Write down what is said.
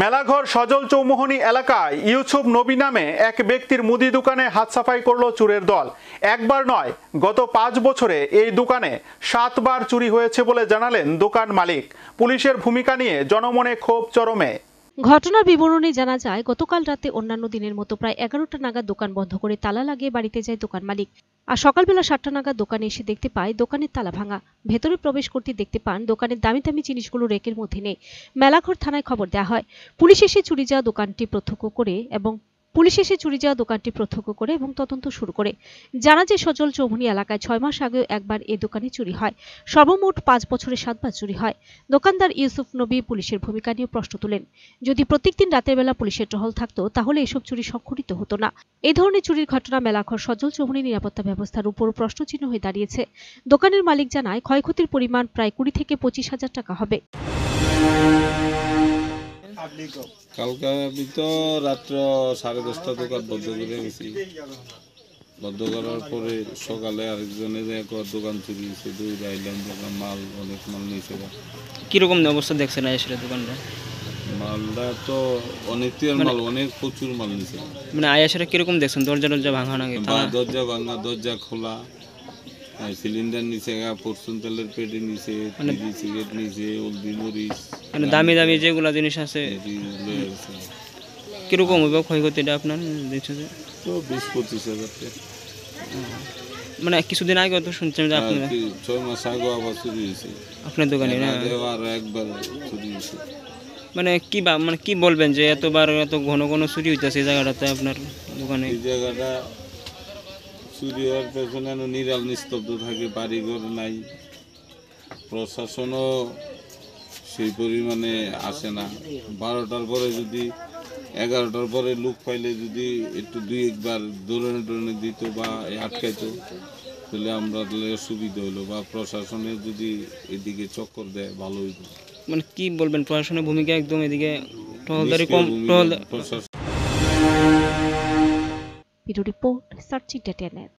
মেলাঘর সজল চৌমোহনী এলাকায় ইউসুফ নবী নামে এক ব্যক্তির মুদি দোকানে হাত সাফাই করল চোরের দল একবার নয় গত পাঁচ বছরে এই দোকানে সাতবার চুরি হয়েছে বলে জানালেন দোকান মালিক পুলিশের ভূমিকা নিয়ে জনমনে ক্ষোভ চরমে ঘটনার বিবরণে জানা যায় গতকাল রাতে অন্যান্য দিনের মতো প্রায় এগারোটা নাগাদ দোকান বন্ধ করে তালা লাগিয়ে বাড়িতে যায় দোকান মালিক আর সকালবেলা সাতটা নাগাদ দোকানে এসে দেখতে পায় দোকানের তালা ভাঙা ভেতরে প্রবেশ করতে দেখতে পান দোকানের দামি দামি জিনিসগুলো রেকের মধ্যে নেই মেলাঘর থানায় খবর দেওয়া হয় পুলিশ এসে চুরি যাওয়া দোকানটি প্রত্যক্ষ করে এবং পুলিশ এসে চুরি যাওয়া দোকানটি প্রত্যক্ষ করে এবং তদন্ত শুরু করে জানা যে সজল চৌমুনি এলাকায় ছয় মাস আগেও একবার এ দোকানে চুরি হয় সর্বমোট পাঁচ বছরে সাতবার চুরি হয় দোকানদার ইউসুফ নবী পুলিশের ভূমিকা নিয়ে প্রশ্ন তোলেন যদি প্রত্যেকদিন রাতের বেলা পুলিশের টহল থাকতো তাহলে এসব চুরি সংঘটিত হতো না এই ধরনের চুরির ঘটনা মেলাঘর সজল চৌমুনি নিরাপত্তা ব্যবস্থার উপর প্রশ্নচিহ্ন হয়ে দাঁড়িয়েছে দোকানের মালিক জানায় ক্ষয়ক্ষতির পরিমাণ প্রায় কুড়ি থেকে পঁচিশ হাজার টাকা হবে কালকে আমি তো রাত্র সাড়ে দশটা দোকান বন্ধ করে গেছি বন্ধ করার পরে সকালে আরেকজনে দোকান চুরি গেছে দুই দোকান মাল অনেক মাল নিয়েছে কিরকম অবস্থা দেখছেন আসলে দোকানটা মালদা তো অনেক মানে মাল অনেক প্রচুর মাল নিয়েছে মানে আয়াসরা কিরকম দেখছেন দরজা দরজা ভাঙা নাকি দরজা ভাঙা দরজা খোলা সিলিন্ডার হ্যাঁ, পরচুন তেলের মানে সিগারেট মরিচ মানে দামি দামি যেগুলা জিনিস আছে হ্যাঁ, কিরকম হইব ক্ষয়ক্ষতিটা আপনার তো বিশ পঁচিশ হাজার মানে কিছুদিন আগে তো শুনছিলাম যে ছয় মাস আগে আবার চুরি হয়েছে আপনার দোকানে আর একবার চুরি হয়েছে মানে কি বা মানে কি বলবেন যে এতবার এত ঘন ঘন চুরি হইতেছে এই জায়গাটাতে আপনার দোকানে এই জায়গাটা চুরি হওয়ার পেছনে নিরাল নিস্তব্ধ থাকে বাড়িঘর নাই প্রশাসনও সেই পরিমাণে আসে না বারোটার পরে যদি এগারোটার পরে লোক পাইলে যদি একটু দুই একবার দৌড়ে টোড়ানো দিত বা আটকাইতো তাহলে আমরা তাহলে সুবিধা হলো বা প্রশাসনের যদি এদিকে চক্কর দেয় ভালো হইতো মানে কি বলবেন প্রশাসনের ভূমিকা একদম এদিকে video report, search internet.